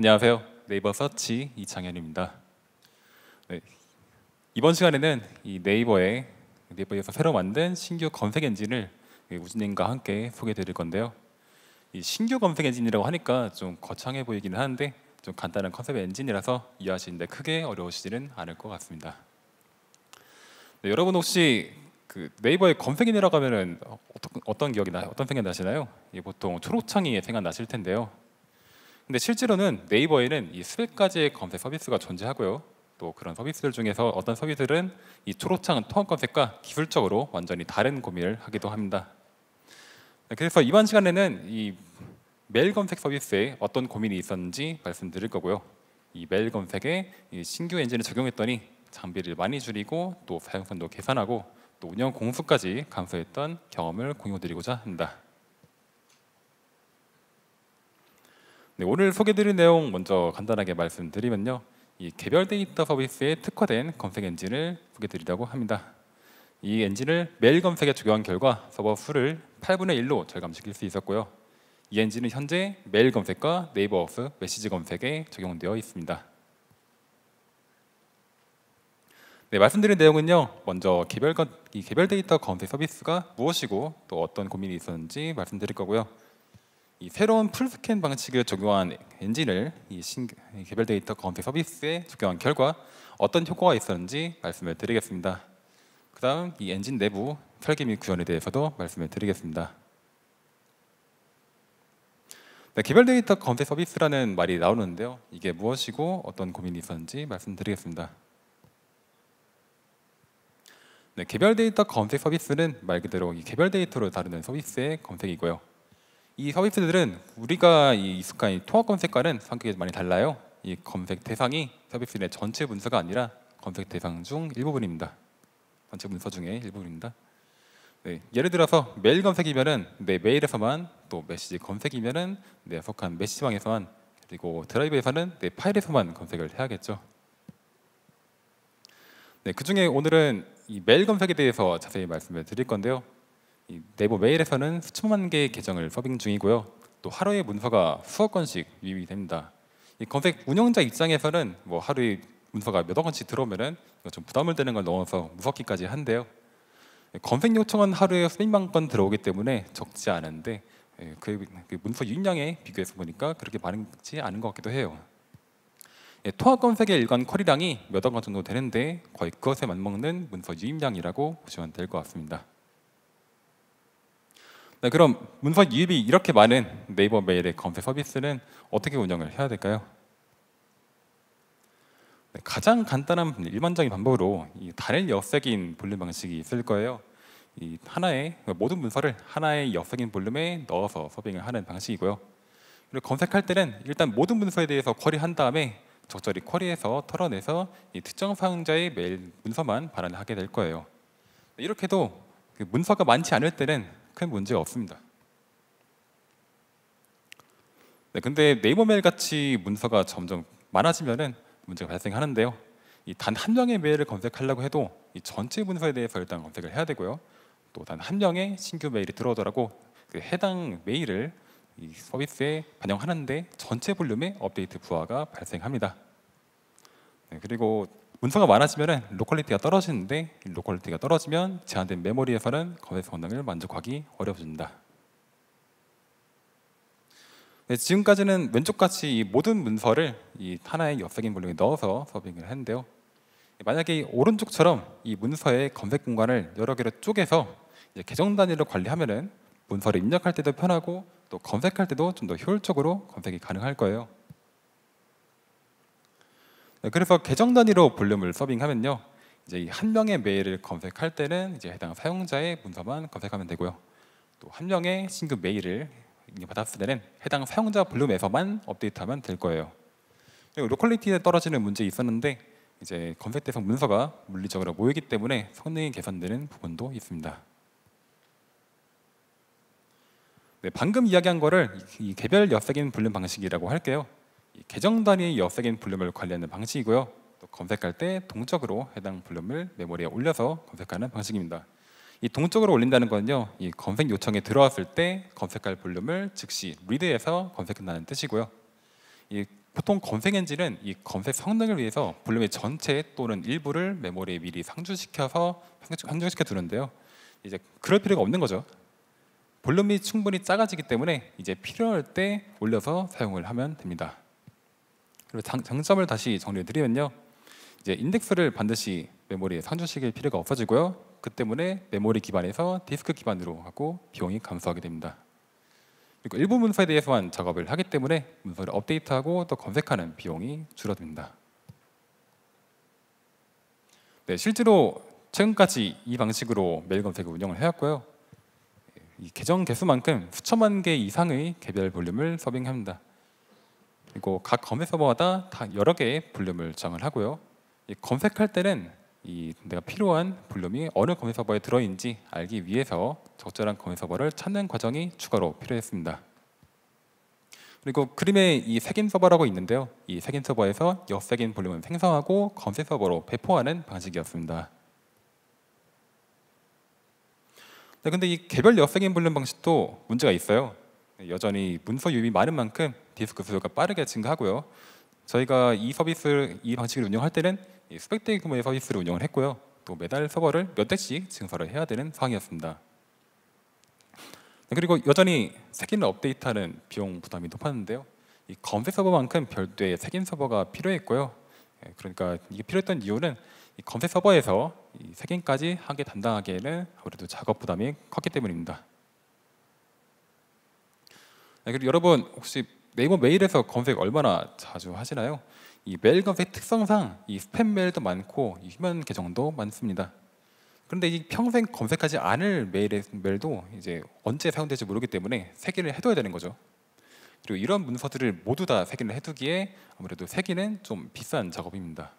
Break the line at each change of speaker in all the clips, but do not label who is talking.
안녕하세요. 네이버 서치 이창현입니다. 네, 이번 시간에는 이 네이버에 네이버에서 새로 만든 신규 검색 엔진을 우진님과 함께 소개드릴 건데요. 이 신규 검색 엔진이라고 하니까 좀 거창해 보이기는 하는데 좀 간단한 컨셉 엔진이라서 이해하시는데 크게 어려우시지는 않을 것 같습니다. 네, 여러분 혹시 그 네이버에 검색엔이라고 하면은 어떤, 어떤 기억이 나, 어떤 생각 나시나요? 예, 보통 초록창이 생각 나실 텐데요. 근데 실제로는 네이버에는 이 수백 가지의 검색 서비스가 존재하고요. 또 그런 서비스들 중에서 어떤 서비스들은 이 초록창 통합 검색과 기술적으로 완전히 다른 고민을 하기도 합니다. 네, 그래서 이번 시간에는 이 메일 검색 서비스에 어떤 고민이 있었는지 말씀드릴 거고요. 이 메일 검색에 이 신규 엔진을 적용했더니 장비를 많이 줄이고 또 사용성도 개선하고 또 운영 공수까지 감소했던 경험을 공유드리고자 합니다. 네, 오늘 소개드릴 내용 먼저 간단하게 말씀드리면요. 이 개별 데이터 서비스에 특화된 검색 엔진을 소개드리려고 합니다. 이 엔진을 매일 검색에 적용한 결과 서버 수를 8분의 1로 절감시킬 수 있었고요. 이 엔진은 현재 메일 검색과 네이버 어스 메시지 검색에 적용되어 있습니다. 네, 말씀드린 내용은요. 먼저 개별, 이 개별 데이터 검색 서비스가 무엇이고 또 어떤 고민이 있었는지 말씀드릴 거고요. 이 새로운 풀스캔 방식을 적용한 엔진을 이 신, 개별 데이터 검색 서비스에 적용한 결과 어떤 효과가 있었는지 말씀을 드리겠습니다. 그 다음 이 엔진 내부 설계 및 구현에 대해서도 말씀을 드리겠습니다. 네, 개별 데이터 검색 서비스라는 말이 나오는데요. 이게 무엇이고 어떤 고민이 있었는지 말씀드리겠습니다. 네, 개별 데이터 검색 서비스는 말 그대로 이 개별 데이터를 다루는 서비스의 검색이고요. 이 서비스들은 우리가 익숙한 이 통합 검색과는 성격이 많이 달라요. 이 검색 대상이 서비스의 전체 문서가 아니라 검색 대상 중 일부분입니다. 전체 문서 중에 일부분입니다. 네, 예를 들어서 메일 검색이면은 내 메일에서만 또 메시지 검색이면은 내 속한 메시지방에서만 그리고 드라이브에서는 내 파일에서만 검색을 해야겠죠. 네, 그 중에 오늘은 이 메일 검색에 대해서 자세히 말씀을 드릴 건데요. 네이버 메일에서는 수천만 개의 계정을 서빙 중이고요. 또 하루에 문서가 수억 건씩 유입이 됩니다. 검색 운영자 입장에서는 뭐 하루에 문서가 몇억 건씩 들어오면은 좀 부담을 되는 걸 넘어서 무섭기까지 한데요. 검색 요청은 하루에 수백만 건 들어오기 때문에 적지 않은데 예, 그, 그 문서 유입량에 비교해서 보니까 그렇게 많지 않은 것 같기도 해요. 예, 통합 검색의 일관 쿼리량이 몇억 건 정도 되는데 거의 그것에 맞먹는 문서 유입량이라고 보시면 될 것 같습니다. 네, 그럼 문서 유입이 이렇게 많은 네이버 메일의 검색 서비스는 어떻게 운영을 해야 될까요? 네, 가장 간단한 일반적인 방법으로 단일 엽색인 볼륨 방식이 있을 거예요. 하나의 모든 문서를 하나의 엽색인 볼륨에 넣어서 서빙을 하는 방식이고요. 그리고 검색할 때는 일단 모든 문서에 대해서 쿼리한 다음에 적절히 쿼리해서 털어내서 특정 사용자의 메일 문서만 발언하게 될 거예요. 이렇게도 그 문서가 많지 않을 때는 큰 문제가 없습니다. 네, 근데 네이버 메일 같이 문서가 점점 많아지면은 문제가 발생하는데요. 단한 명의 메일을 검색하려고 해도 이 전체 문서에 대해서 일단 검색을 해야 되고요. 또 단 한 명의 신규 메일이 들어오더라고 그 해당 메일을 이 서비스에 반영하는데 전체 볼륨의 업데이트 부하가 발생합니다. 네, 그리고 문서가 많아지면 로컬리티가 떨어지는데 로컬리티가 떨어지면 제한된 메모리에서는 검색 소 권능을 만족하기 어려워집니다 네, 지금까지는 왼쪽같이 모든 문서를 이 하나의 엽서인 볼륨에 넣어서 서빙을 했는데요. 만약에 오른쪽처럼 이 문서의 검색 공간을 여러 개로 쪼개서 계정 단위로 관리하면 문서를 입력할 때도 편하고 또 검색할 때도 좀 더 효율적으로 검색이 가능할 거예요. 네, 그래서 계정 단위로 볼륨을 서빙하면요. 이제 한 명의 메일을 검색할 때는 이제 해당 사용자의 문서만 검색하면 되고요. 또 한 명의 신급 메일을 받았을 때는 해당 사용자 볼륨에서만 업데이트하면 될 거예요. 그리고 로컬리티에 떨어지는 문제 있었는데 이제 검색 대상 문서가 물리적으로 모이기 때문에 성능이 개선되는 부분도 있습니다. 네, 방금 이야기한 거를 이 개별 여색인 볼륨 방식이라고 할게요. 계정 단위의 엽색인 볼륨을 관리하는 방식이고요. 또 검색할 때 동적으로 해당 볼륨을 메모리에 올려서 검색하는 방식입니다. 이 동적으로 올린다는 건요. 이 검색 요청이 들어왔을 때 검색할 볼륨을 즉시 리드해서 검색한다는 뜻이고요. 이 보통 검색 엔진은 이 검색 성능을 위해서 볼륨의 전체 또는 일부를 메모리에 미리 상주시켜서 한정시켜 두는데요. 이제 그럴 필요가 없는 거죠. 볼륨이 충분히 작아지기 때문에 이제 필요할 때 올려서 사용을 하면 됩니다. 그리고 장, 점을 다시 정리해드리면요. 이제 인덱스를 반드시 메모리에 산출시킬 필요가 없어지고요. 그 때문에 메모리 기반에서 디스크 기반으로 하고 비용이 감소하게 됩니다. 그리고 일부 문서에 대해서만 작업을 하기 때문에 문서를 업데이트하고 또 검색하는 비용이 줄어듭니다. 네, 실제로 최근까지 이 방식으로 메일 검색을 운영을 해왔고요. 이 계정 개수만큼 수천만 개 이상의 개별 볼륨을 서빙합니다. 그리고 각 검색 서버마다 다 여러 개의 볼륨을 저을 하고요. 검색할 때는 이 내가 필요한 볼륨이 어느 검색 서버에 들어있는지 알기 위해서 적절한 검색 서버를 찾는 과정이 추가로 필요했습니다. 그리고 그림에 이 색인 서버라고 있는데요. 이 색인 서버에서 역색인 볼륨을 생성하고 검색 서버로 배포하는 방식이었습니다. 네, 근데 이 개별 역색인 볼륨 방식도 문제가 있어요. 여전히 문서 유입이 많은 만큼 디스크 수요가 빠르게 증가하고요. 저희가 이 서비스 이 방식을 운영할 때는 수백 대 규모의 서비스를 운영을 했고요. 또 매달 서버를 몇 대씩 증설을 해야 되는 상황이었습니다. 네, 그리고 여전히 색인 업데이트하는 비용 부담이 높았는데요. 이 검색 서버만큼 별도의 색인 서버가 필요했고요. 예, 그러니까 이게 필요했던 이유는 검색 서버에서 색인까지 한 개 담당하기에는 아무래도 작업 부담이 컸기 때문입니다. 네, 그리고 여러분 혹시 네이버 메일에서 검색 얼마나 자주 하시나요? 이 메일 검색 특성상 이 스팸 메일도 많고 휴면 계정도 많습니다. 그런데 이 평생 검색하지 않을 메일의 메일도 이제 언제 사용될지 모르기 때문에 세기를 해둬야 되는 거죠. 그리고 이런 문서들을 모두 다 세기를 해두기에 아무래도 세기는 좀 비싼 작업입니다.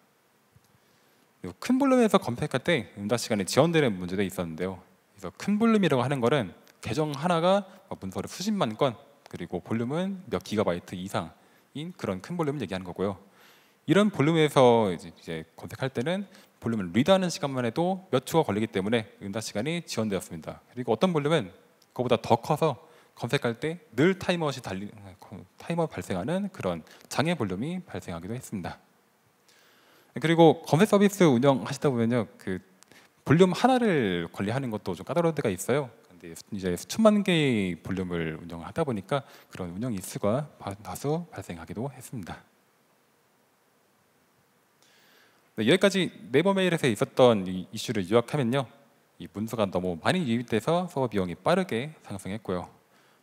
그리고 큰 볼륨에서 검색할 때 응답 시간이 지연되는 문제도 있었는데요. 그래서 큰 볼륨이라고 하는 것은 계정 하나가 문서를 수십만 건 그리고 볼륨은 몇 기가바이트 이상인 그런 큰 볼륨을 얘기하는 거고요. 이런 볼륨에서 이제 검색할 때는 볼륨을 리드하는 시간만 해도 몇 초가 걸리기 때문에 응답 시간이 지연되었습니다. 그리고 어떤 볼륨은 그보다 더 커서 검색할 때 늘 타이머시 달리 타이머 발생하는 그런 장애 볼륨이 발생하기도 했습니다. 그리고 검색 서비스 운영하시다 보면요, 그 볼륨 하나를 관리하는 것도 좀 까다로운 데가 있어요. 근데 이제 수천만 개의 볼륨을 운영을 하다 보니까 그런 운영 이수가 다소 발생하기도 했습니다. 네, 여기까지 네이버메일에서 있었던 이슈를 요약하면요. 이 문서가 너무 많이 유입돼서 서버 비용이 빠르게 상승했고요.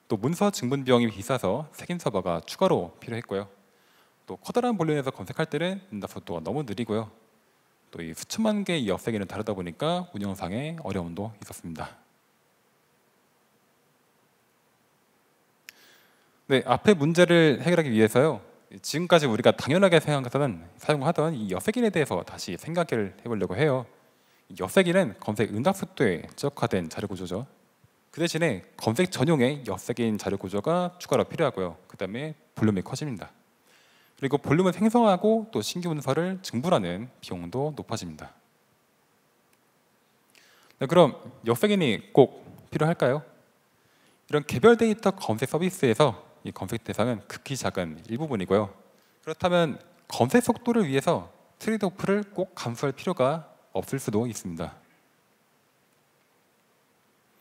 또 문서 증문 비용이 비싸서 색임 서버가 추가로 필요했고요. 또 커다란 볼륨에서 검색할 때는 응답 속도가 너무 느리고요. 또이 수천만 개의 업세계는 다르다 보니까 운영상의 어려움도 있었습니다. 네, 앞에 문제를 해결하기 위해서요. 지금까지 우리가 당연하게 생각하던 사용하던 이 여색인에 대해서 다시 생각을 해보려고 해요. 여색인은 검색 응답속도에 적화된 자료 구조죠. 그 대신에 검색 전용의 여색인 자료 구조가 추가로 필요하고요. 그 다음에 볼륨이 커집니다. 그리고 볼륨을 생성하고 또 신규 문서를 증불하는 비용도 높아집니다. 네, 그럼 여색인이 꼭 필요할까요? 이런 개별 데이터 검색 서비스에서 이 검색 대상은 극히 작은 일부분이고요. 그렇다면 검색 속도를 위해서 트레이드오프를 꼭 감수할 필요가 없을 수도 있습니다.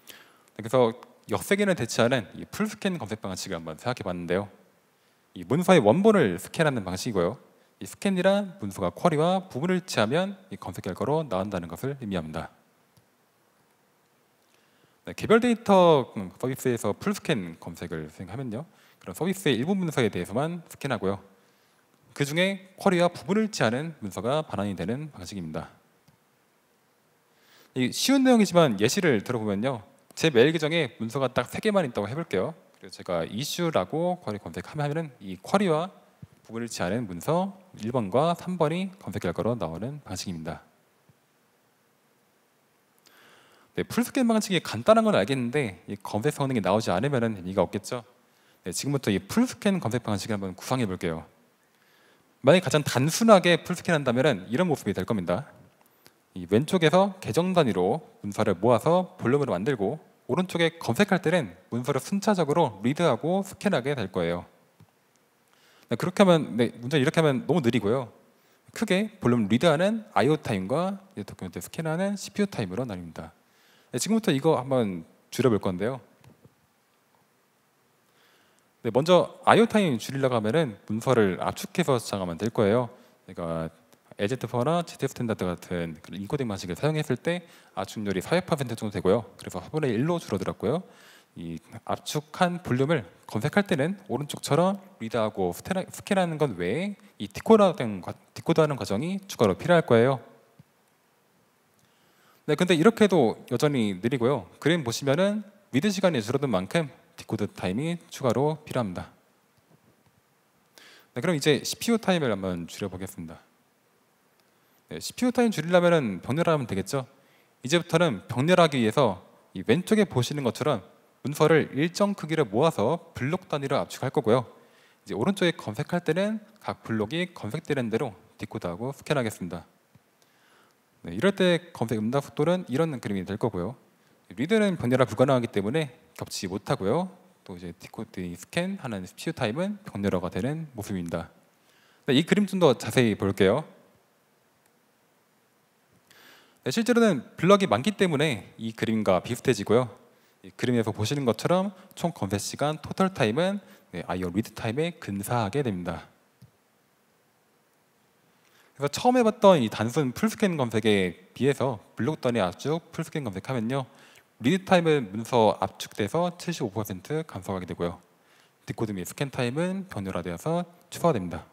네, 그래서 역세계를 대체하는 이 풀스캔 검색 방식을 한번 생각해 봤는데요. 이 문서의 원본을 스캔하는 방식이고요. 이 스캔이란 문서가 쿼리와 부분을 일하면 검색 결과로 나온다는 것을 의미합니다. 네, 개별 데이터 서비스에서 풀스캔 검색을 수행하면요. 그런 서비스의 일부 문서에 대해서만 스캔하고요. 그 중에 쿼리와 부분을 일치하는 문서가 반환이 되는 방식입니다. 쉬운 내용이지만 예시를 들어보면요. 제 메일 계정에 문서가 딱 3개만 있다고 해볼게요. 그래서 제가 이슈라고 쿼리 검색하면 이 쿼리와 부분을 치하는 문서 1번과 3번이 검색 결과로 나오는 방식입니다. 네, 풀스캔 방식이 간단한 건 알겠는데 검색 성능이 나오지 않으면 의미가 없겠죠. 네, 지금부터 이 풀스캔 검색 방식을 한번 구상해 볼게요. 만약에 가장 단순하게 풀스캔 한다면 이런 모습이 될 겁니다. 이 왼쪽에서 계정 단위로 문서를 모아서 볼륨으로 만들고 오른쪽에 검색할 때는 문서를 순차적으로 리드하고 스캔하게 될 거예요. 네, 그렇게 하면 네, 문제 이렇게 하면 너무 느리고요. 크게 볼륨 리드하는 I/O 타임과 도큐멘트 스캔하는 CPU 타임으로 나뉩니다. 네, 지금부터 이거 한번 줄여볼 건데요. 근 네, 먼저 IO 타임 줄이려고 하면은 문서를 압축해서 저장하면 될 거예요. 그러니까 에제트퍼나 GTF 스탠다드 같은 그런 인코딩 방식을 사용했을 때 압축률이 4% 정도 되고요. 그래서 4분의 1로 줄어들었고요. 이 압축한 볼륨을 검색할 때는 오른쪽처럼 리드하고 스캔하는 것 외에 이 디코드하는, 디코드하는 과정이 추가로 필요할 거예요. 네, 근데 이렇게도 여전히 느리고요. 그림 보시면은 미드 시간이 줄어든 만큼 디코드 타임이 추가로 필요합니다. 네, 그럼 이제 CPU 타임을 한번 줄여보겠습니다. 네, CPU 타임 줄이려면 병렬하면 되겠죠? 이제부터는 병렬하기 위해서 왼쪽에 보시는 것처럼 문서를 일정 크기를 모아서 블록 단위로 압축할 거고요. 이제 오른쪽에 검색할 때는 각 블록이 검색되는 대로 디코드하고 스캔하겠습니다. 네, 이럴 때 검색 응답 속도는 이런 그림이 될 거고요. 리드는 번뇌화 불가능하기 때문에 겹치지 못하고요. 또 이제 디코드 스캔하는 CPU 타입은 병렬화가 되는 모습입니다. 네, 이 그림 좀 더 자세히 볼게요. 네, 실제로는 블럭이 많기 때문에 이 그림과 비슷해지고요. 이 그림에서 보시는 것처럼 총 검색 시간 토탈 타임은 IO 네, 리드 타임에 근사하게 됩니다. 그래서 처음 해봤던 이 단순 풀스캔 검색에 비해서 블록 단위 아주 풀스캔 검색하면요. 리드 타임은 문서 압축돼서 75% 감소하게 되고요. 디코드 및 스캔 타임은 변율화되어서 최소화됩니다.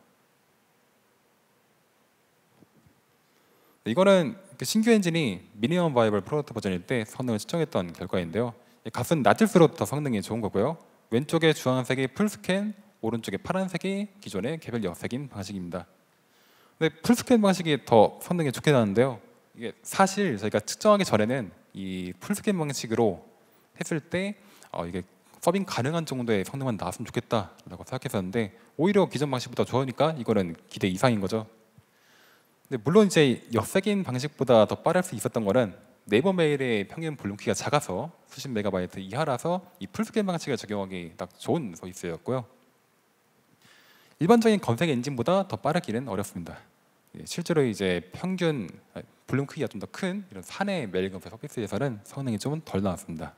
이거는 그 신규 엔진이 미니멈 바이블 프로토 버전일 때 성능을 측정했던 결과인데요. 값은 낮을수록 더 성능이 좋은 거고요. 왼쪽에 주황색이 풀스캔, 오른쪽에 파란색이 기존의 개별 여색인 방식입니다. 근데 풀스캔 방식이 더 성능이 좋게 나는데요. 이게 사실 저희가 측정하기 전에는 이 풀스캔 방식으로 했을 때 어, 이게 서빙 가능한 정도의 성능만 나왔으면 좋겠다라고 생각했었는데 오히려 기존 방식보다 좋으니까 이거는 기대 이상인 거죠. 근데 물론 이제 역세긴 방식보다 더 빠를 수 있었던 거는 네이버 메일의 평균 볼륨키가 작아서 수십 메가바이트 이하라서 이 풀스캔 방식을 적용하기 딱 좋은 서비스였고요. 일반적인 검색 엔진보다 더 빠르기는 어렵습니다. 예, 실제로 이제 평균 볼륨 크기가 좀 더 큰 이런 산의 메일건프 서비스에서는 성능이 좀 덜 나왔습니다.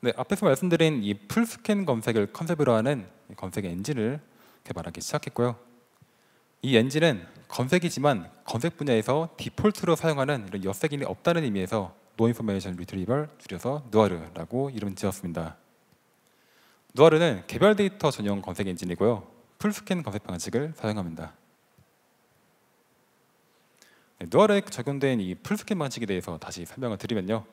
네, 앞에서 말씀드린 이 풀스캔 검색을 컨셉으로 하는 검색 엔진을 개발하기 시작했고요. 이 엔진은 검색이지만 검색 분야에서 디폴트로 사용하는 이런 엿새기이 없다는 의미에서 노인포메이션 리트리벌 줄여서 누아르라고 이름 지었습니다. 누아르는 개별 데이터 전용 검색 엔진이고요. 풀스캔 검색 방식을 사용합니다. 네, 누아르에 적용된 이 풀스캔 방식에 대해서 다시 설명을 드리면요.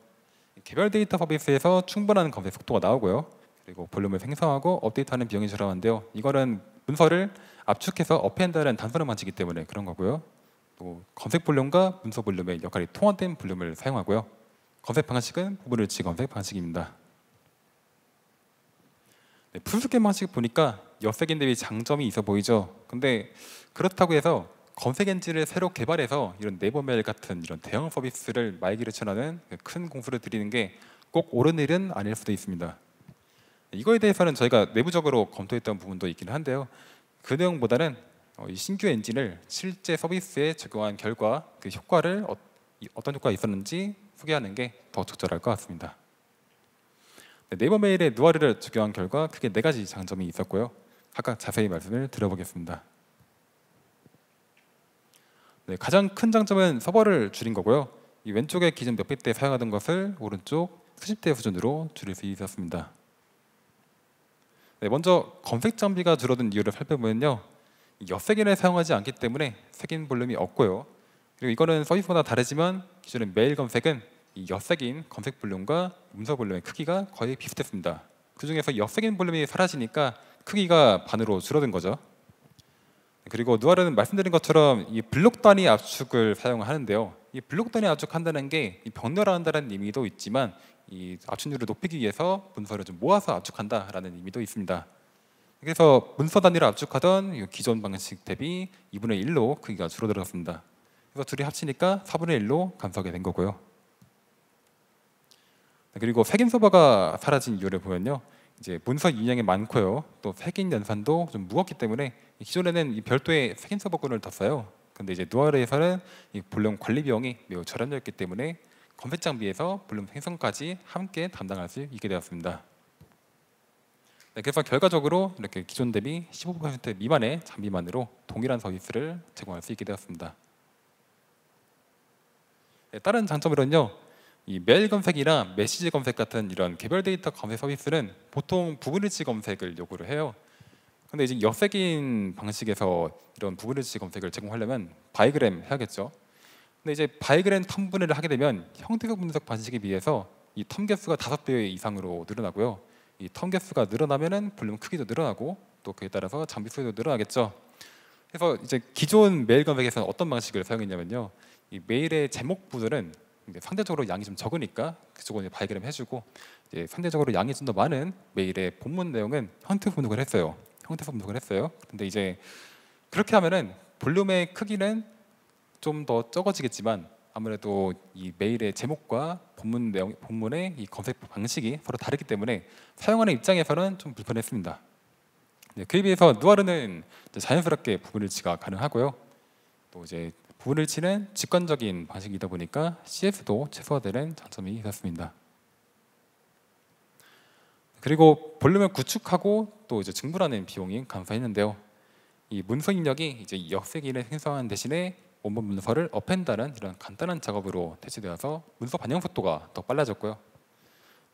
개별 데이터 서비스에서 충분한 검색 속도가 나오고요. 그리고 볼륨을 생성하고 업데이트하는 비용이 저렴한데요. 이거는 문서를 압축해서 업앤다는 단서를 만지기 때문에 그런 거고요. 또 검색 볼륨과 문서 볼륨의 역할이 통합된 볼륨을 사용하고요. 검색 방식은 부분을 지 검색 방식입니다. 네, 풀스캔 방식 보니까 여색 엔진에 비 장점이 있어 보이죠. 근데 그렇다고 해서 검색 엔진을 새로 개발해서 이런 네버 메일 같은 이런 대형 서비스를 말기를 천하는 그 큰 공수를 드리는 게 꼭 옳은 일은 아닐 수도 있습니다. 이거에 대해서는 저희가 내부적으로 검토했던 부분도 있긴 한데요. 그 내용보다는 어, 이 신규 엔진을 실제 서비스에 적용한 결과 그 효과를 어, 떤 효과가 있었는지 소개하는 게 더 적절할 것 같습니다. 네, 네이버 메일의 누아르를 적용한 결과 크게 네 가지 장점이 있었고요. 아까 자세히 말씀을 드려보겠습니다. 네, 가장 큰 장점은 서버를 줄인 거고요. 이 왼쪽에 기준 몇백 대 사용하던 것을 오른쪽 수십 대 수준으로 줄일 수 있었습니다. 네, 먼저 검색 장비가 줄어든 이유를 살펴보면요. 옆색인을 사용하지 않기 때문에 색인 볼륨이 없고요. 그리고 이거는 서비스마다 다르지만 기존의 메일 검색은 이옆인 검색 볼륨과 음성 볼륨의 크기가 거의 비슷했습니다. 그 중에서 옆색인 볼륨이 사라지니까 크기가 반으로 줄어든 거죠. 그리고 누아르는 말씀드린 것처럼 이 블록 단위 압축을 사용하는데요. 이 블록 단위 압축한다는 게 병렬한다는 의미도 있지만 이 압축률을 높이기 위해서 문서를 좀 모아서 압축한다라는 의미도 있습니다. 그래서 문서 단위를 압축하던 기존 방식 대비 2분의 1로 크기가 줄어들었습니다. 그래서 둘이 합치니까 4분의 1로 감소하게 된 거고요. 그리고 색인 서버가 사라진 이유를 보면요. 이제 분석 인양이 많고요. 또 색인 연산도 좀 무겁기 때문에 기존에는 별도의 색인 서버권을 뒀어요. 근데 이제 누아르에서는 이 볼륨 관리 비용이 매우 저렴했기 때문에 검색 장비에서 볼륨 생성까지 함께 담당할 수 있게 되었습니다. 네, 그래서 결과적으로 이렇게 기존 대비 15% 미만의 장비만으로 동일한 서비스를 제공할 수 있게 되었습니다. 네, 다른 장점으로는요. 이 메일 검색이나 메시지 검색 같은 이런 개별 데이터 검색 서비스는 보통 부분일치 검색을 요구를 해요. 근데 이제 역색인 방식에서 이런 부분일치 검색을 제공하려면 바이그램 해야겠죠. 근데 이제 바이그램 텀분해를 하게 되면 형태적 분석 방식에 비해서 이 텀 개수가 다섯 배 이상으로 늘어나고요. 이 텀 개수가 늘어나면은 볼륨 크기도 늘어나고 또 그에 따라서 장비 수도 늘어나겠죠. 그래서 이제 기존 메일 검색에서는 어떤 방식을 사용했냐면요. 이 메일의 제목 부분은 상대적으로 양이 좀 적으니까 그쪽은 발견 해주고 이제 상대적으로 양이 좀 더 많은 메일의 본문 내용은 헌트 분석을 했어요. 형태 분석을 했어요. 근데 이제 그렇게 하면은 볼륨의 크기는 좀 더 적어지겠지만 아무래도 이 메일의 제목과 본문 내용, 본문의 이 검색 방식이 서로 다르기 때문에 사용하는 입장에서는 좀 불편했습니다. 네, 그에 비해서 누아르는 자연스럽게 부분일치가 가능하고요. 또 이제 부를 치는 직관적인 방식이다 보니까 CF도 최소화되는 장점이 있었습니다. 그리고 볼륨을 구축하고 또 이제 증물하는 비용이 감소했는데요. 이 문서 입력이 이제 역세기를 생성하는 대신에 원본 문서를 업앤다는 이런 간단한 작업으로 대체되어서 문서 반영 속도가 더 빨라졌고요.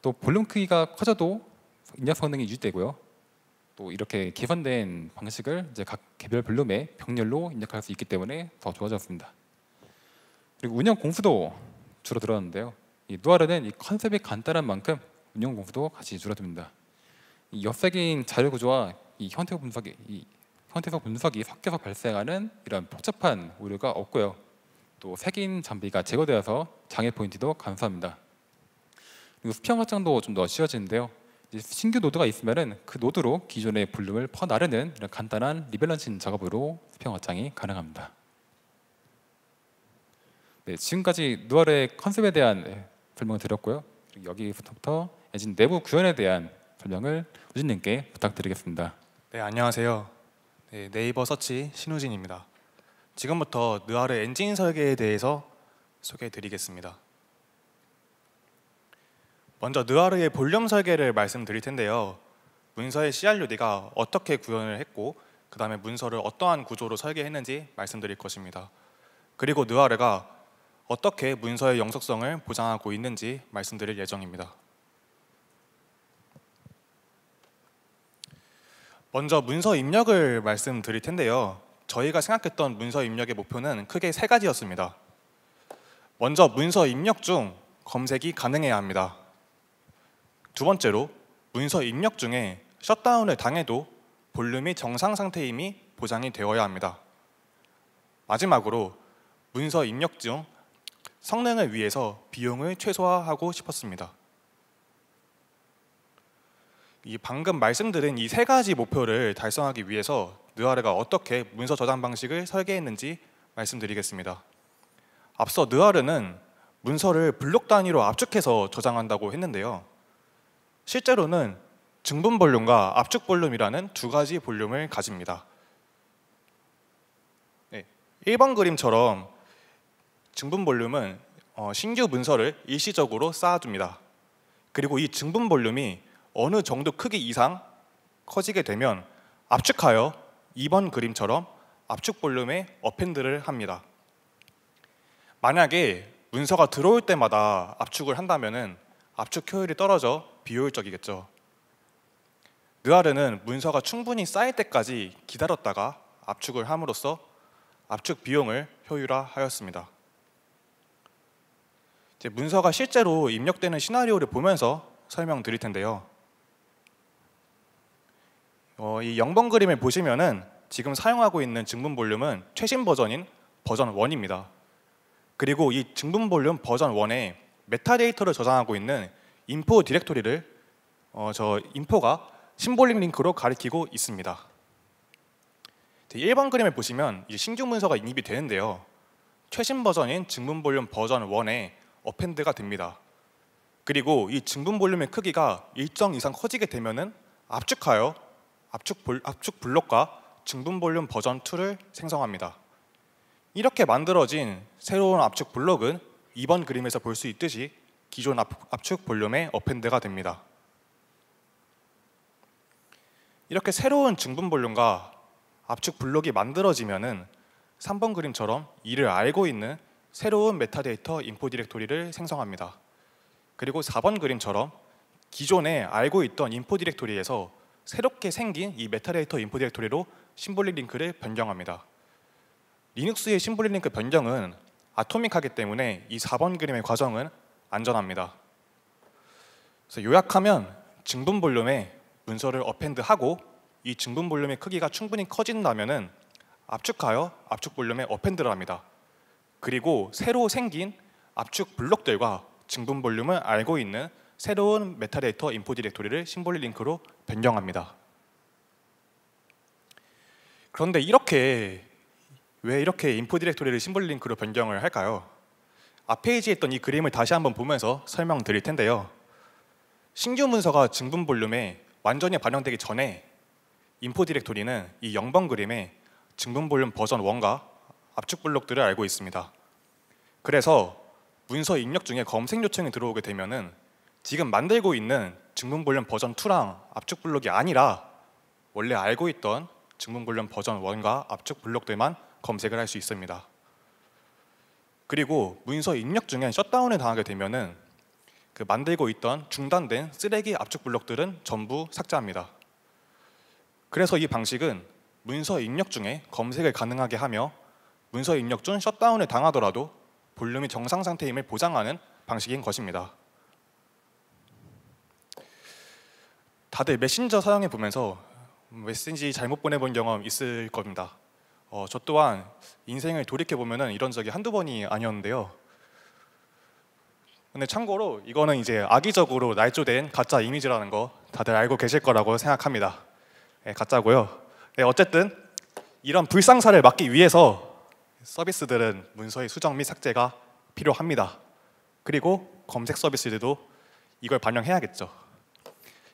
또 볼륨 크기가 커져도 입력 성능이 유지되고요. 또 이렇게 개선된 방식을 이제 각 개별 블룸의 병렬로 입력할 수 있기 때문에 더 좋아졌습니다. 그리고 운영 공수도 줄어들었는데요. 이 누아르는 이 컨셉이 간단한 만큼 운영 공수도 같이 줄어듭니다. 이 엽색인 자료 구조와 이 형태적 분석이 이 형태적 분석이 섞여서 발생하는 이런 복잡한 오류가 없고요. 또 색인 장비가 제거되어서 장애 포인트도 감소합니다. 그리고 수평 확장도 좀 더 쉬워지는데요. 신규 노드가 있으면은 그 노드로 기존의 볼륨을 퍼나르는 이런 간단한 리밸런싱 작업으로 수평 확장이 가능합니다. 네, 지금까지 누알의 컨셉에 대한 예, 설명을 드렸고요. 여기부터 엔진 내부 구현에 대한 설명을 우진님께 부탁드리겠습니다.
네, 안녕하세요. 네, 네이버 서치 신우진입니다. 지금부터 느알의 엔진 설계에 대해서 소개해드리겠습니다. 먼저 느와르의 볼륨 설계를 말씀드릴 텐데요. 문서의 CRUD가 어떻게 구현을 했고 그 다음에 문서를 어떠한 구조로 설계했는지 말씀드릴 것입니다. 그리고 느와르가 어떻게 문서의 영속성을 보장하고 있는지 말씀드릴 예정입니다. 먼저 문서 입력을 말씀드릴 텐데요. 저희가 생각했던 문서 입력의 목표는 크게 세 가지였습니다. 먼저 문서 입력 중 검색이 가능해야 합니다. 두 번째로 문서 입력 중에 셧다운을 당해도 볼륨이 정상 상태임이 보장이 되어야 합니다. 마지막으로 문서 입력 중 성능을 위해서 비용을 최소화하고 싶었습니다. 이 방금 말씀드린 이 세 가지 목표를 달성하기 위해서 느아르가 어떻게 문서 저장 방식을 설계했는지 말씀드리겠습니다. 앞서 느아르는 문서를 블록 단위로 압축해서 저장한다고 했는데요. 실제로는 증분 볼륨과 압축 볼륨이라는 두 가지 볼륨을 가집니다. 네, 1번 그림처럼 증분 볼륨은 어, 신규 문서를 일시적으로 쌓아둡니다. 그리고 이 증분 볼륨이 어느 정도 크기 이상 커지게 되면 압축하여 2번 그림처럼 압축 볼륨에 어펜드를 합니다. 만약에 문서가 들어올 때마다 압축을 한다면 압축 효율이 떨어져 비효율적이겠죠. 느아르는 문서가 충분히 쌓일 때까지 기다렸다가 압축을 함으로써 압축 비용을 효율화하였습니다. 이제 문서가 실제로 입력되는 시나리오를 보면서 설명드릴 텐데요. 어, 이 0번 그림을 보시면은 지금 사용하고 있는 증분 볼륨은 최신 버전인 버전 1입니다. 그리고 이 증분 볼륨 버전 1에 메타데이터를 저장하고 있는 인포 디렉토리를 어, 저 인포가 심볼링 링크로 가리키고 있습니다. 1번 그림에 보시면 신규 문서가 인입이 되는데요. 최신 버전인 증분 볼륨 버전 1에 어펜드가 됩니다. 그리고 이 증분 볼륨의 크기가 일정 이상 커지게 되면은 압축하여 압축, 볼, 압축 블록과 증분 볼륨 버전 2를 생성합니다. 이렇게 만들어진 새로운 압축 블록은 이번 그림에서 볼 수 있듯이 기존 압축 볼륨의 어펜드가 됩니다. 이렇게 새로운 중분 볼륨과 압축 블록이 만들어지면은 3번 그림처럼 이를 알고 있는 새로운 메타데이터 인포 디렉토리를 생성합니다. 그리고 4번 그림처럼 기존에 알고 있던 인포 디렉토리에서 새롭게 생긴 이 메타데이터 인포 디렉토리로 심볼릭 링크를 변경합니다. 리눅스의 심볼릭 링크 변경은 아토믹하기 때문에 이 4번 그림의 과정은 안전합니다. 그래서 요약하면 증분 볼륨에 문서를 어펜드하고 이 증분 볼륨의 크기가 충분히 커진다면 압축하여 압축 볼륨에 어펜드를 합니다. 그리고 새로 생긴 압축 블록들과 증분 볼륨을 알고 있는 새로운 메타데이터 인포 디렉토리를 심볼리 링크로 변경합니다. 그런데 이렇게 왜 이렇게 인포 디렉토리를 심볼 링크로 변경을 할까요? 앞페이지에 아, 있던 이 그림을 다시 한번 보면서 설명드릴 텐데요. 신규 문서가 증분 볼륨에 완전히 반영되기 전에 인포 디렉토리는 이 0번 그림에 증분 볼륨 버전 1과 압축 블록들을 알고 있습니다. 그래서 문서 입력 중에 검색 요청이 들어오게 되면은 지금 만들고 있는 증분 볼륨 버전 2랑 압축 블록이 아니라 원래 알고 있던 증분 볼륨 버전 1과 압축 블록들만 검색을 할 수 있습니다. 그리고 문서 입력 중에 셧다운을 당하게 되면은 그 만들고 있던 중단된 쓰레기 압축 블록들은 전부 삭제합니다. 그래서 이 방식은 문서 입력 중에 검색을 가능하게 하며 문서 입력 중 셧다운을 당하더라도 볼륨이 정상 상태임을 보장하는 방식인 것입니다. 다들 메신저 사용해 보면서 메신지 잘못 보내본 경험 있을 겁니다. 어, 저 또한 인생을 돌이켜 보면은 이런 적이 한두 번이 아니었는데요. 근데 참고로 이거는 이제 악의적으로 날조된 가짜 이미지라는 거 다들 알고 계실 거라고 생각합니다. 네, 가짜고요. 네, 어쨌든 이런 불상사를 막기 위해서 서비스들은 문서의 수정 및 삭제가 필요합니다. 그리고 검색 서비스들도 이걸 반영해야겠죠.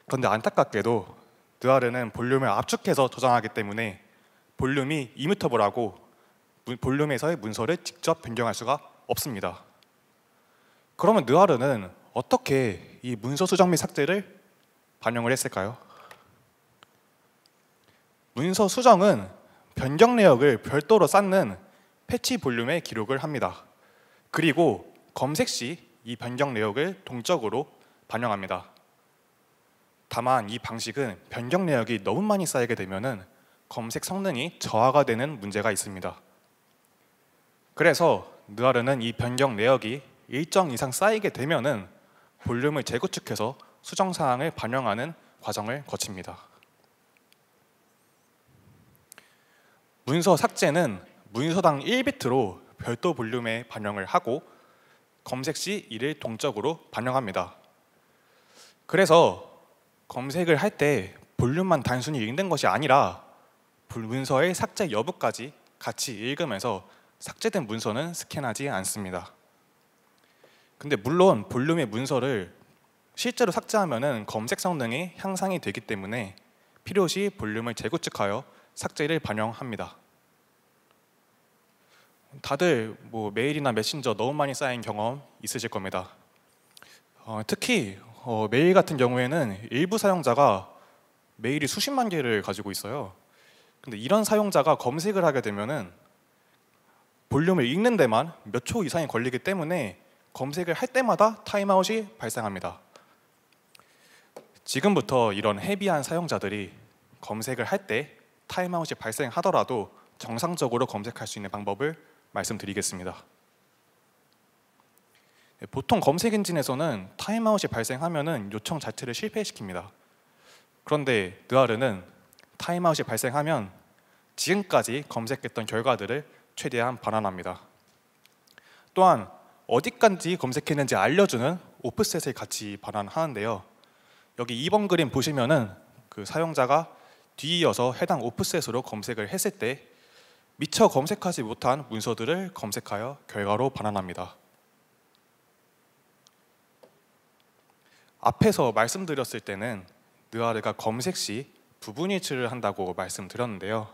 그런데 안타깝게도 느아르는 볼륨을 압축해서 저장하기 때문에 볼륨이 이뮤터블하고 볼륨에서의 문서를 직접 변경할 수가 없습니다. 그러면 느하르는 어떻게 이 문서 수정 및 삭제를 반영을 했을까요? 문서 수정은 변경 내역을 별도로 쌓는 패치 볼륨에 기록을 합니다. 그리고 검색 시 이 변경 내역을 동적으로 반영합니다. 다만 이 방식은 변경 내역이 너무 많이 쌓이게 되면은 검색 성능이 저하가 되는 문제가 있습니다. 그래서 누아르는이 변경 내역이 일정 이상 쌓이게 되면은 볼륨을 재구축해서 수정 사항을 반영하는 과정을 거칩니다. 문서 삭제는 문서당 1비트로 별도 볼륨에 반영을 하고 검색 시 이를 동적으로 반영합니다. 그래서 검색을 할 때 볼륨만 단순히 읽는 것이 아니라 문서의 삭제 여부까지 같이 읽으면서 삭제된 문서는 스캔하지 않습니다. 근데 물론 볼륨의 문서를 실제로 삭제하면 검색 성능이 향상이 되기 때문에 필요시 볼륨을 재구축하여 삭제를 반영합니다. 다들 뭐 메일이나 메신저 너무 많이 쌓인 경험 있으실 겁니다. 어, 특히 어, 메일 같은 경우에는 일부 사용자가 메일이 수십만 개를 가지고 있어요. 근데 이런 사용자가 검색을 하게 되면은 볼륨을 읽는 데만 몇 초 이상이 걸리기 때문에 검색을 할 때마다 타임아웃이 발생합니다. 지금부터 이런 헤비한 사용자들이 검색을 할 때 타임아웃이 발생하더라도 정상적으로 검색할 수 있는 방법을 말씀드리겠습니다. 보통 검색 엔진에서는 타임아웃이 발생하면 요청 자체를 실패시킵니다. 그런데 느아르는 타임아웃이 발생하면 지금까지 검색했던 결과들을 최대한 반환합니다. 또한 어디까지 검색했는지 알려주는 오프셋을 같이 반환하는데요. 여기 2번 그림 보시면은 그 사용자가 뒤이어서 해당 오프셋으로 검색을 했을 때 미처 검색하지 못한 문서들을 검색하여 결과로 반환합니다. 앞에서 말씀드렸을 때는 느아르가 검색 시 부분이치를 한다고 말씀드렸는데요.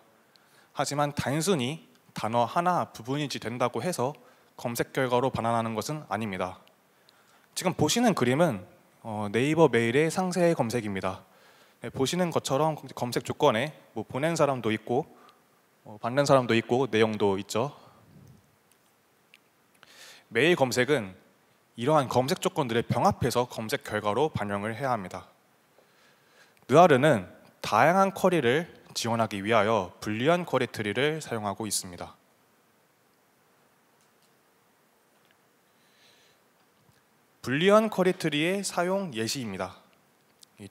하지만 단순히 단어 하나 부분이치 된다고 해서 검색 결과로 반환하는 것은 아닙니다. 지금 보시는 그림은 어, 네이버 메일의 상세 검색입니다. 네, 보시는 것처럼 검색 조건에 뭐 보낸 사람도 있고 어, 받는 사람도 있고 내용도 있죠. 메일 검색은 이러한 검색 조건들을 병합해서 검색 결과로 반영을 해야 합니다. 느아르는 다양한 쿼리를 지원하기 위하여 불리한 쿼리 트리를 사용하고 있습니다. 불리한 쿼리 트리의 사용 예시입니다.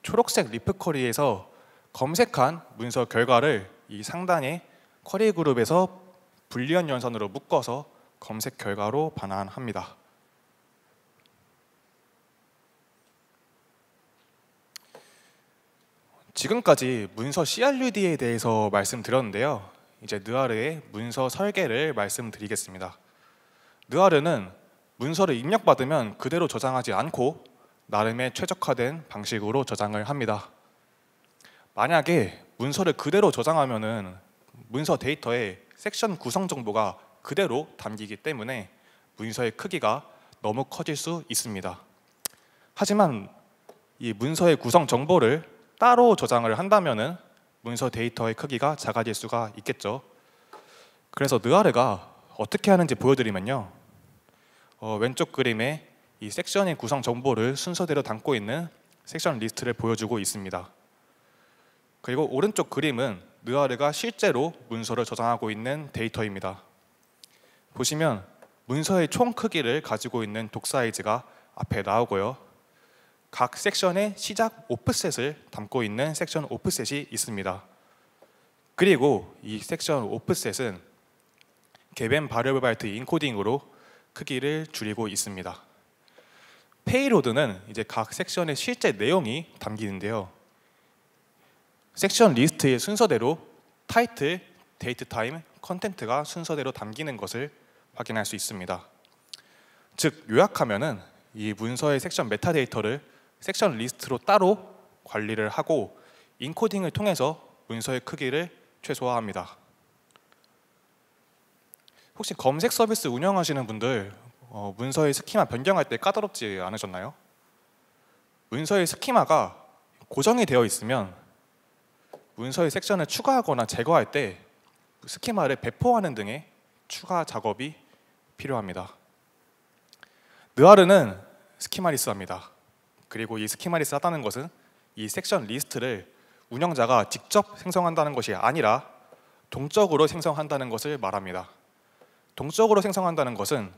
초록색 리프 쿼리에서 검색한 문서 결과를 이 상단의 쿼리 그룹에서 불리한 연산으로 묶어서 검색 결과로 반환합니다. 지금까지 문서 CRUD에 대해서 말씀드렸는데요. 이제 느아르의 문서 설계를 말씀드리겠습니다. 느아르는 문서를 입력받으면 그대로 저장하지 않고 나름의 최적화된 방식으로 저장을 합니다. 만약에 문서를 그대로 저장하면 문서 데이터에 섹션 구성 정보가 그대로 담기기 때문에 문서의 크기가 너무 커질 수 있습니다. 하지만 이 문서의 구성 정보를 따로 저장을 한다면은 문서 데이터의 크기가 작아질 수가 있겠죠. 그래서 느아르가 어떻게 하는지 보여드리면요. 어, 왼쪽 그림에 이 섹션의 구성 정보를 순서대로 담고 있는 섹션 리스트를 보여주고 있습니다. 그리고 오른쪽 그림은 느아르가 실제로 문서를 저장하고 있는 데이터입니다. 보시면 문서의 총 크기를 가지고 있는 독 사이즈가 앞에 나오고요. 각 섹션의 시작 오프셋을 담고 있는 섹션 오프셋이 있습니다. 그리고 이 섹션 오프셋은 개벤 바르브바이트 인코딩으로 크기를 줄이고 있습니다. 페이로드는 이제 각 섹션의 실제 내용이 담기는데요. 섹션 리스트의 순서대로 타이틀, 데이트 타임, 컨텐트가 순서대로 담기는 것을 확인할 수 있습니다. 즉 요약하면은 이 문서의 섹션 메타데이터를 섹션 리스트로 따로 관리를 하고 인코딩을 통해서 문서의 크기를 최소화합니다. 혹시 검색 서비스 운영하시는 분들 어, 문서의 스키마 변경할 때 까다롭지 않으셨나요? 문서의 스키마가 고정이 되어 있으면 문서의 섹션을 추가하거나 제거할 때 스키마를 배포하는 등의 추가 작업이 필요합니다. 느아르는 스키마 리스트니다 그리고 이 스키마를 하다는 것은 이 섹션 리스트를 운영자가 직접 생성한다는 것이 아니라 동적으로 생성한다는 것을 말합니다. 동적으로 생성한다는 것은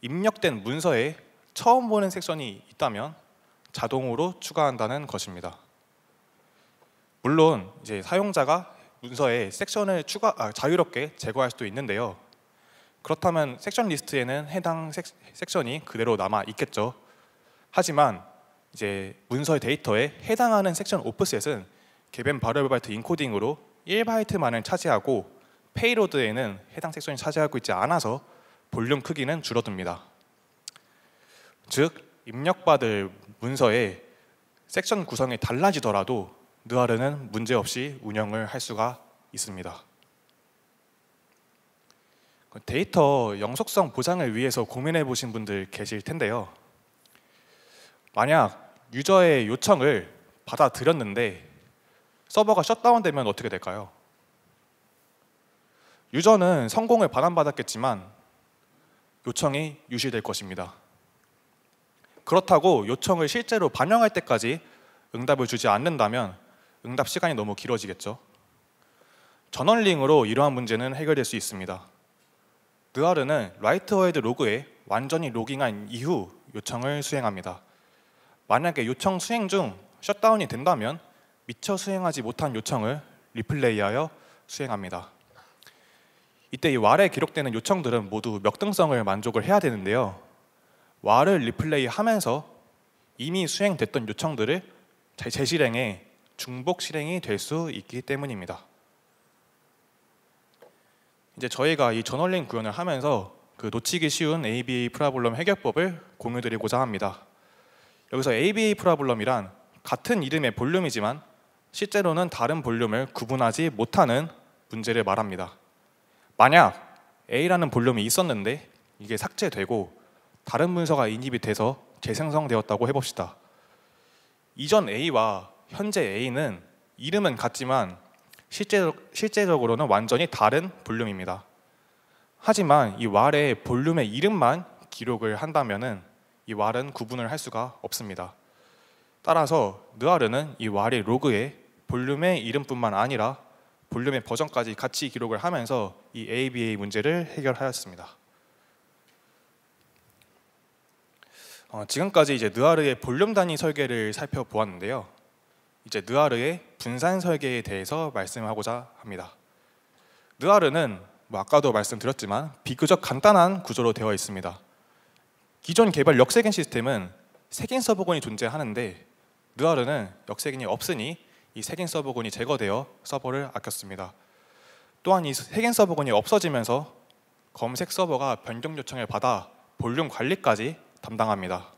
입력된 문서에 처음 보는 섹션이 있다면 자동으로 추가한다는 것입니다. 물론 이제 사용자가 문서에 섹션을 추가 아, 자유롭게 제거할 수도 있는데요. 그렇다면 섹션 리스트에는 해당 섹, 섹션이 그대로 남아 있겠죠. 하지만 이제 문서의 데이터에 해당하는 섹션 오프셋은 개변 바리어바이트 인코딩으로 1바이트만을 차지하고 페이로드에는 해당 섹션이 차지하고 있지 않아서 볼륨 크기는 줄어듭니다. 즉 입력받을 문서의 섹션 구성이 달라지더라도 느아르는 문제없이 운영을 할 수가 있습니다. 데이터 영속성 보장을 위해서 고민해 보신 분들 계실 텐데요. 만약 유저의 요청을 받아들였는데 서버가 셧다운되면 어떻게 될까요? 유저는 성공을 반환받았겠지만 요청이 유실될 것입니다. 그렇다고 요청을 실제로 반영할 때까지 응답을 주지 않는다면 응답 시간이 너무 길어지겠죠. 전원링으로 이러한 문제는 해결될 수 있습니다. 느아르는 라이트워드 로그에 완전히 로깅한 이후 요청을 수행합니다. 만약에 요청 수행 중 셧다운이 된다면 미처 수행하지 못한 요청을 리플레이하여 수행합니다. 이때 이 왈에 기록되는 요청들은 모두 역등성을 만족을 해야 되는데요. 왈을 리플레이하면서 이미 수행됐던 요청들을 재실행해 중복 실행이 될 수 있기 때문입니다. 이제 저희가 이 저널링 구현을 하면서 그 놓치기 쉬운 ABA 프라블럼 해결법을 공유드리고자 합니다. 여기서 ABA 프라블럼이란 같은 이름의 볼륨이지만 실제로는 다른 볼륨을 구분하지 못하는 문제를 말합니다. 만약 A라는 볼륨이 있었는데 이게 삭제되고 다른 문서가 인입이 돼서 재생성되었다고 해봅시다. 이전 A와 현재 A는 이름은 같지만 실제적, 으로는 완전히 다른 볼륨입니다. 하지만 이 왈의 볼륨의 이름만 기록을 한다면은 이 왈은 구분을 할 수가 없습니다. 따라서 느아르는 이 왈의 로그에 볼륨의 이름뿐만 아니라 볼륨의 버전까지 같이 기록을 하면서 이 ABA 문제를 해결하였습니다. 어, 지금까지 이제 느아르의 볼륨 단위 설계를 살펴보았는데요. 이제 느아르의 분산 설계에 대해서 말씀하고자 합니다. 느아르는 뭐 아까도 말씀드렸지만 비교적 간단한 구조로 되어 있습니다. 기존 개발 역세균 시스템은 세균 서버건이 존재하는데 느아르는 역세균이 없으니 이세균 서버건이 제거되어 서버를 아꼈습니다. 또한 이세균 서버건이 없어지면서 검색 서버가 변경 요청을 받아 볼륨 관리까지 담당합니다.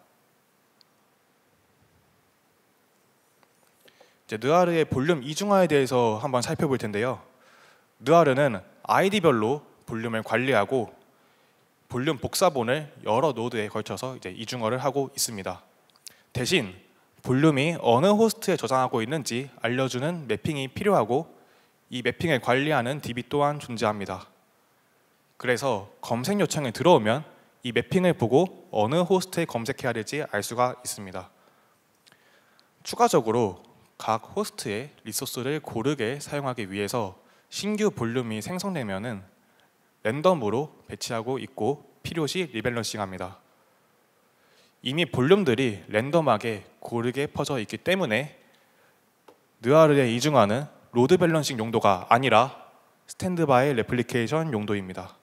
이제 느아르의 볼륨 이중화에 대해서 한번 살펴볼 텐데요. 느아르는 아이디별로 볼륨을 관리하고 볼륨 복사본을 여러 노드에 걸쳐서 이제 이중화를 하고 있습니다. 대신 볼륨이 어느 호스트에 저장하고 있는지 알려주는 매핑이 필요하고 이 매핑을 관리하는 DB 또한 존재합니다. 그래서 검색 요청이 들어오면 이 매핑을 보고 어느 호스트에 검색해야 될지 알 수가 있습니다. 추가적으로 각 호스트의 리소스를 고르게 사용하기 위해서 신규 볼륨이 생성되면은 랜덤으로 배치하고 있고 필요시 리밸런싱합니다. 이미 볼륨들이 랜덤하게 고르게 퍼져 있기 때문에 느아르의 이중화는 로드 밸런싱 용도가 아니라 스탠드바이 레플리케이션 용도입니다.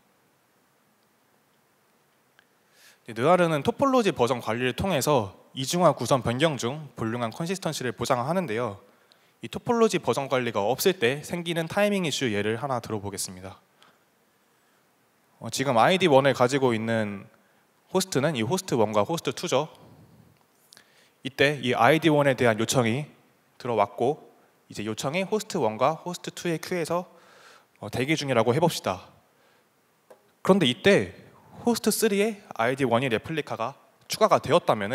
느아르는 네, 토폴로지 버전 관리를 통해서 이중화 구성 변경 중 불능한 컨시스턴시를 보장하는데요. 이 토폴로지 버전 관리가 없을 때 생기는 타이밍 이슈 예를 하나 들어보겠습니다. 어, 지금 ID1을 가지고 있는 호스트는 이 호스트1과 호스트2죠. 이때 이 ID1에 대한 요청이 들어왔고 이제 요청이 호스트1과 호스트2의 큐에서 어, 대기 중이라고 해봅시다. 그런데 이때 호스트3의 ID1이 레플리카가 추가가 되었다면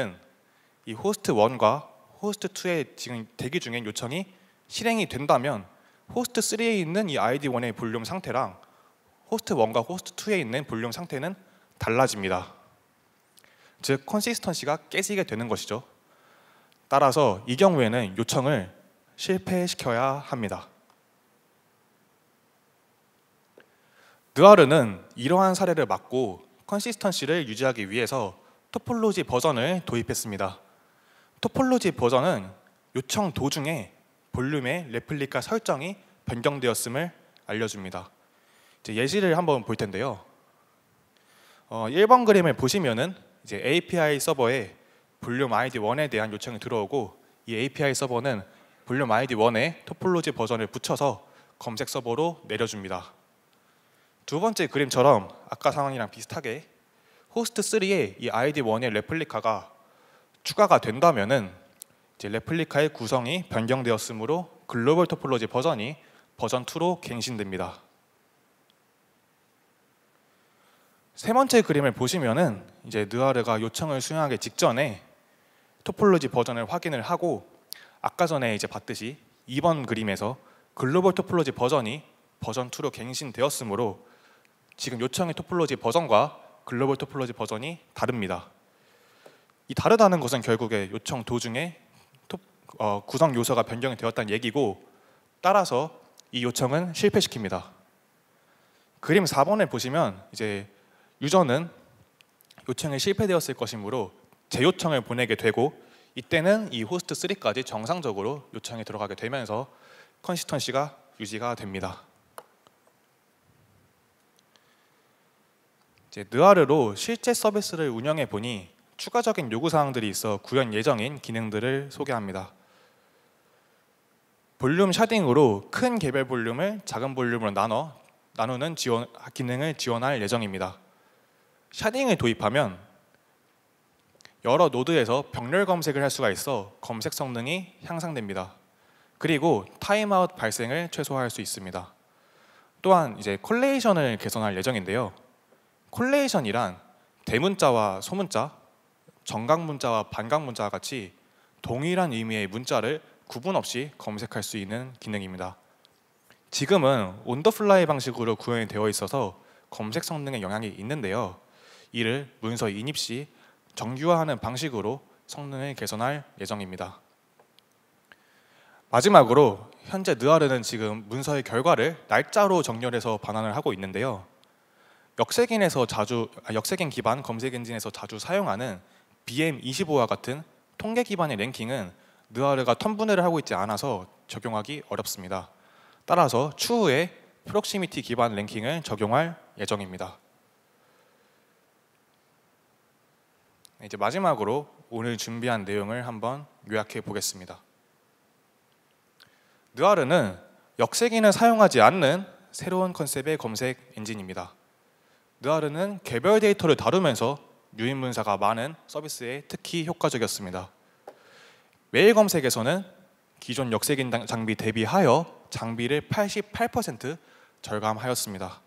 은이 호스트1과 호스트2의 지금 대기 중인 요청이 실행이 된다면 호스트3에 있는 이 ID1의 볼륨 상태랑 호스트 1과 호스트 2에 있는 볼륨 상태는 달라집니다. 즉 컨시스턴시가 깨지게 되는 것이죠. 따라서 이 경우에는 요청을 실패시켜야 합니다. 느와르는 이러한 사례를 막고 컨시스턴시를 유지하기 위해서 토폴로지 버전을 도입했습니다. 토폴로지 버전은 요청 도중에 볼륨의 레플리카 설정이 변경되었음을 알려줍니다. 예시를 한번 볼 텐데요. 어, 1번 그림을 보시면은 이제 API 서버에 볼륨 ID 1에 대한 요청이 들어오고 이 API 서버는 볼륨 ID 1에 토폴로지 버전을 붙여서 검색 서버로 내려줍니다. 두 번째 그림처럼 아까 상황이랑 비슷하게 호스트 3에 이 ID 1의 레플리카가 추가가 된다면은 이제 레플리카의 구성이 변경되었으므로 글로벌 토폴로지 버전이 버전 2로 갱신됩니다. 세 번째 그림을 보시면은 이제 느하르가 요청을 수행하기 직전에 토폴로지 버전을 확인을 하고 아까 전에 이제 봤듯이 2번 그림에서 글로벌 토폴로지 버전이 버전 2로 갱신되었으므로 지금 요청의 토폴로지 버전과 글로벌 토폴로지 버전이 다릅니다. 이 다르다는 것은 결국에 요청 도중에 토, 어, 구성 요소가 변경이 되었다는 얘기고 따라서 이 요청은 실패시킵니다. 그림 4번에 보시면 이제 유저는 요청이 실패되었을 것이므로 재요청을 보내게 되고 이때는 이 호스트 3까지 정상적으로 요청이 들어가게 되면서 컨시턴시가 유지가 됩니다. 이제 느아르로 실제 서비스를 운영해 보니 추가적인 요구 사항들이 있어 구현 예정인 기능들을 소개합니다. 볼륨 샤딩으로 큰 개별 볼륨을 작은 볼륨으로 나눠 나누는 지원 기능을 지원할 예정입니다. 샤딩을 도입하면 여러 노드에서 병렬 검색을 할 수가 있어 검색 성능이 향상됩니다. 그리고 타임아웃 발생을 최소화할 수 있습니다. 또한 이제 콜레이션을 개선할 예정인데요. 콜레이션이란 대문자와 소문자, 정각문자와 반각문자 와 같이 동일한 의미의 문자를 구분 없이 검색할 수 있는 기능입니다. 지금은 온더플라이 방식으로 구현이 되어 있어서 검색 성능에 영향이 있는데요. 이를 문서 인입 시 정규화하는 방식으로 성능을 개선할 예정입니다. 마지막으로 현재 느아르는 지금 문서의 결과를 날짜로 정렬해서 반환을 하고 있는데요. 역세긴에서 자주 아, 역세긴 기반 검색 엔진에서 자주 사용하는 BM25와 같은 통계 기반의 랭킹은 느아르가 턴 분해를 하고 있지 않아서 적용하기 어렵습니다. 따라서 추후에 프록시미티 기반 랭킹을 적용할 예정입니다. 이제 마지막으로 오늘 준비한 내용을 한번 요약해 보겠습니다. 느아르는 역세기는 사용하지 않는 새로운 컨셉의 검색 엔진입니다. 느아르는 개별 데이터를 다루면서 유인문사가 많은 서비스에 특히 효과적이었습니다. 메일 검색에서는 기존 역세긴 장비 대비하여 장비를 88% 절감하였습니다.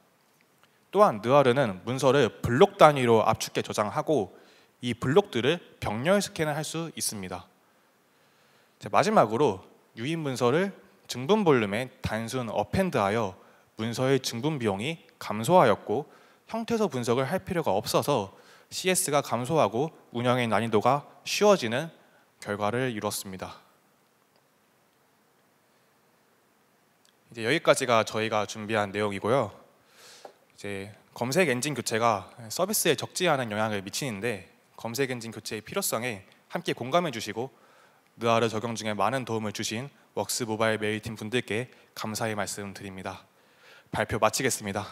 또한 느아르는 문서를 블록 단위로 압축해 저장하고 이 블록들을 병렬 스캔을 할 수 있습니다. 마지막으로 유인 문서를 증분 볼륨에 단순 어펜드하여 문서의 증분 비용이 감소하였고 형태서 분석을 할 필요가 없어서 CS가 감소하고 운영의 난이도가 쉬워지는 결과를 이뤘습니다. 이제 여기까지가 저희가 준비한 내용이고요. 이제 검색 엔진 교체가 서비스에 적지 않은 영향을 미치는데 검색 엔진 교체의 필요성에 함께 공감해 주시고 느아르 적용 중에 많은 도움을 주신 웍스 모바일 메일팀 분들께 감사의 말씀 드립니다. 발표 마치겠습니다.